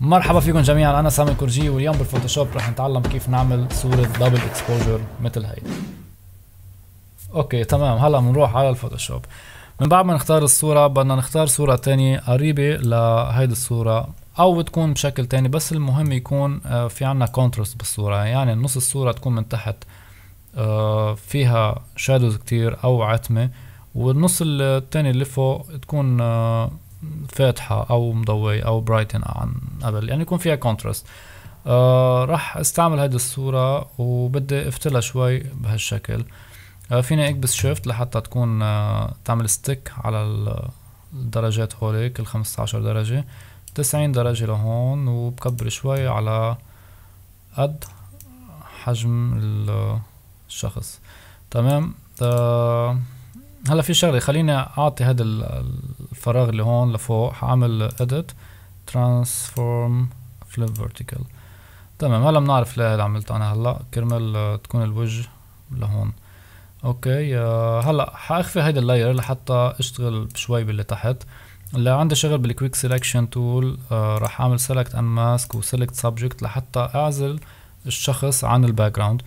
مرحبا فيكم جميعا انا سامي كورجي واليوم بالفوتوشوب رح نتعلم كيف نعمل صورة دبل اكسبوجر مثل هيدي اوكي تمام هلا بنروح على الفوتوشوب من بعد ما نختار الصورة بدنا نختار صورة تانية قريبة لهيدي الصورة او تكون بشكل تاني بس المهم يكون آه، في عنا كونترست بالصورة يعني نص الصورة تكون من تحت آه، فيها شادوز كتير او عتمة والنص التاني اللي فوق تكون آه، فاتحه او مضويه او برايتن عن قبل يعني يكون فيها كونتراست آه راح استعمل هيدي الصوره وبدي افتلها شوي بهالشكل آه فيني اكبس شيفت لحتى تكون آه تعمل ستيك على الدرجات هولي كل 15 درجه 90 درجه لهون وبكبر شوي على قد حجم الشخص تمام آه هلا في شغله خليني اعطي هذا الفراغ اللي هون لفوق حعمل edit transform flip vertical تمام هلا بنعرف ليه اللي عملت انا هلا كرمال آه، تكون الوجه لهون اوكي آه، هلا حاخفي هيدا اللاير لحتى اشتغل شوي باللي تحت اللي عندي شغل بالكويك سيلكشن تول راح اعمل سيلكت ان ماسك وسيلكت سبجكت لحتى اعزل الشخص عن الباك جراوند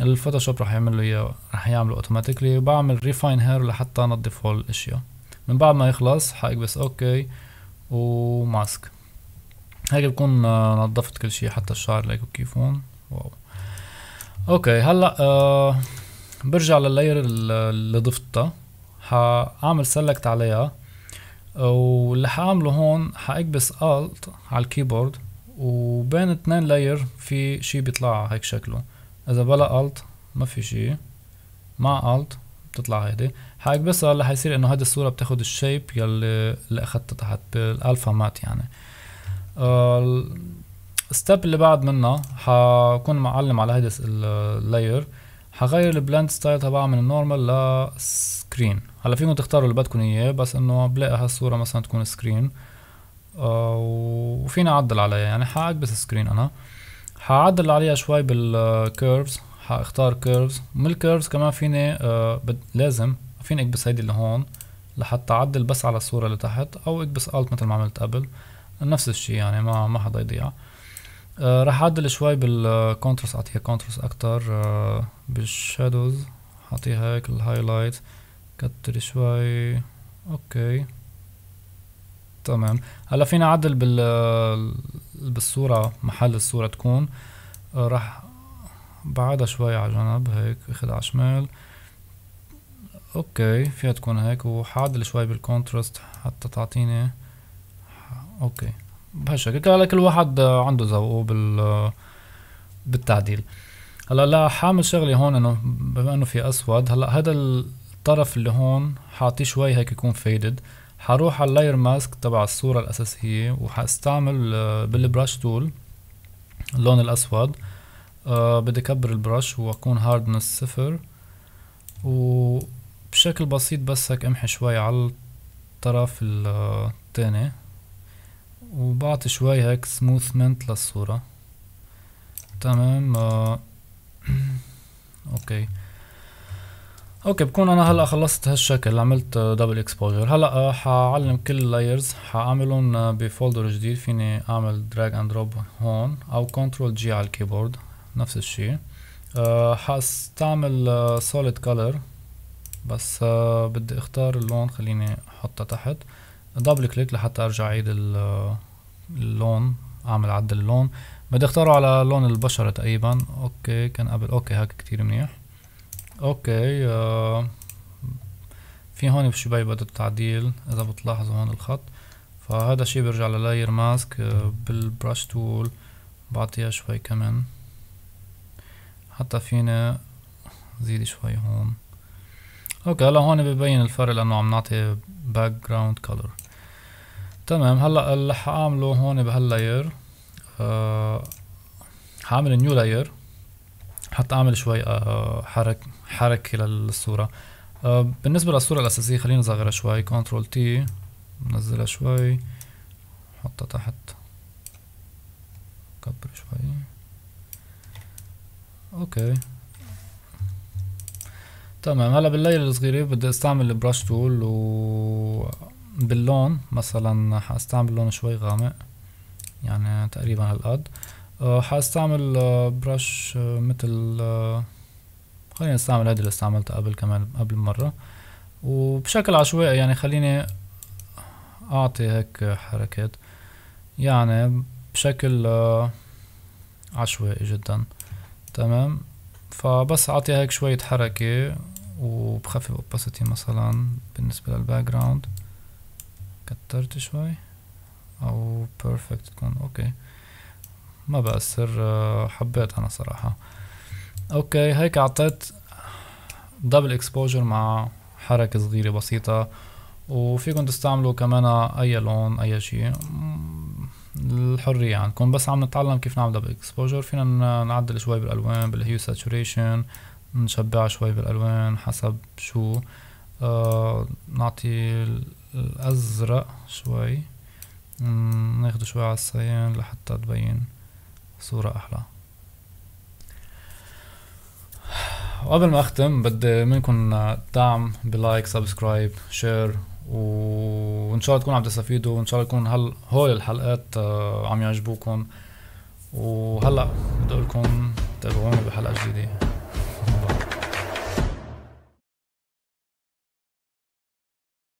الفوتوشوب راح يعمل له اياه راح يعمله اوتوماتيكلي وبعمل ريفاين هير لحتى انظف هول الاشياء من بعد ما يخلص حاكبس اوكي وماسك هيك بكون آه، نظفت كل شيء حتى الشعر ليكو كيفون هون واو اوكي هلا آه برجع لللاير اللي ضفتها حاعمل سلكت عليها واللي حاعمله هون حاكبس الت على الكيبورد وبين اتنين لاير في شي بيطلع هيك شكله اذا بلا الت ما في شي مع الت بتطلع هيدي هيك بس هلا حيصير انه هيدي الصوره بتاخد الشيب يلي اللي اخذته تحت بالالفا مات يعني آه، الستيب اللي بعد منها حكون معلم على هيدي اللاير حغير البلند ستايل تبعها من النورمال لسكرين هلا فيكم تختاروا اللي بدكم اياه بس انه بلاقي هالصوره مثلا تكون سكرين آه، وفينا اعدل عليها يعني حاكبس سكرين انا حاعدل عليها شوي بالكيرفز حاختار كيرفز من الكيرفز كمان فيني آه لازم فيني اكبس هيدي اللي هون لحتى اعدل بس على الصورة اللي تحت او اكبس الت مثل ما عملت قبل نفس الشي يعني ما ما حدا يضيع آه راح اعدل شوي بالكونترست اعطيها كونترست اكتر آه بالشادوز اعطيها هيك الهايلايت كتر شوي اوكي تمام هلا فينا اعدل بال بالصورة محل الصورة تكون آه راح بعدها شوي على جنب هيك اخذ على شمال اوكي فيها تكون هيك وحعدل شوي بالكونتراست حتى تعطيني اوكي بهالشكل هلا كل واحد عنده ذوقه بال بالتعديل هلا لا حامل شغلي هون انه بما انه في اسود هلا هذا الطرف اللي هون حاعطيه شوي هيك يكون فيدد حروح على اللاير ماسك تبع الصورة الأساسية وحاستعمل آه، بالبراش تول اللون الأسود آه بدي كبر البرش واكون هاردنس صفر وبشكل بسيط بس هيك امحي شوي على الطرف التاني وبعطي شوي هيك سموثمنت للصورة تمام آه اوكي اوكي بكون انا هلا خلصت هالشكل عملت دبل اكسبوجر هلا آه، حعلم كل اللايرز حاعملهم بفولدر جديد فيني اعمل دراج اند دروب هون او كنترول جي على الكيبورد نفس الشيء أه حاستعمل آه، solid color بس أه بدي اختار اللون خليني احطه تحت دبل كليك لحتى ارجع اعيد آه، اللون اعمل عدل اللون بدي اختاره على لون البشرة تقريبا اوكي كان قبل اوكي هاك كتير منيح اوكي آه في هون بشوي بده تعديل اذا بتلاحظوا هون الخط فهذا الشي برجع للاير ماسك آه بالبرش تول بعطيها شوي كمان حتى فينا زيد شوي هون اوكي هلا هون ببين الفرق لانه عم نعطي باك جراوند كلر تمام هلا اللي حاعمله هون بهاللاير أه حاعمل نيو لاير حتى اعمل شوي أه حرك حركه للصوره أه بالنسبه للصوره الاساسيه خلينا نصغرها شوي كنترول تي نزلها شوي حطها تحت كبر شوي اوكي تمام هلا بالليل الصغيرة بدي استعمل البرش تول و باللون مثلا حاستعمل لون شوي غامق يعني تقريبا هالقد أه، حاستعمل أه، برش أه، مثل أه خليني استعمل هيدي اللي استعملتها قبل كمان قبل مرة وبشكل عشوائي يعني خليني اعطي هيك حركات يعني بشكل عشوائي جدا تمام فبس اعطي هيك شوية حركة وبخفف opacity مثلا بالنسبة للباك جراوند كترت شوي او بيرفكت تكون اوكي ما بأثر حبيت انا صراحة اوكي هيك اعطيت دبل اكسبوجر مع حركة صغيرة بسيطة وفيكم تستعملوا كمان اي لون اي شيء الحريه عندكم بس عم نتعلم كيف نعملها بالاكسبوجر فينا نعدل شوي بالالوان بالهيو ساتوريشن نشبع شوي بالالوان حسب شو آه نعطي الازرق شوي ناخده شوي على السيان لحتى تبين صورة احلى وقبل ما اختم بدي منكم دعم بلايك سبسكرايب شير وان شاء الله تكونوا عم تستفيدوا وان شاء الله يكون هل هول الحلقات آه، عم يعجبوكم وهلا بدي اقول لكم تابعونا بحلقه جديده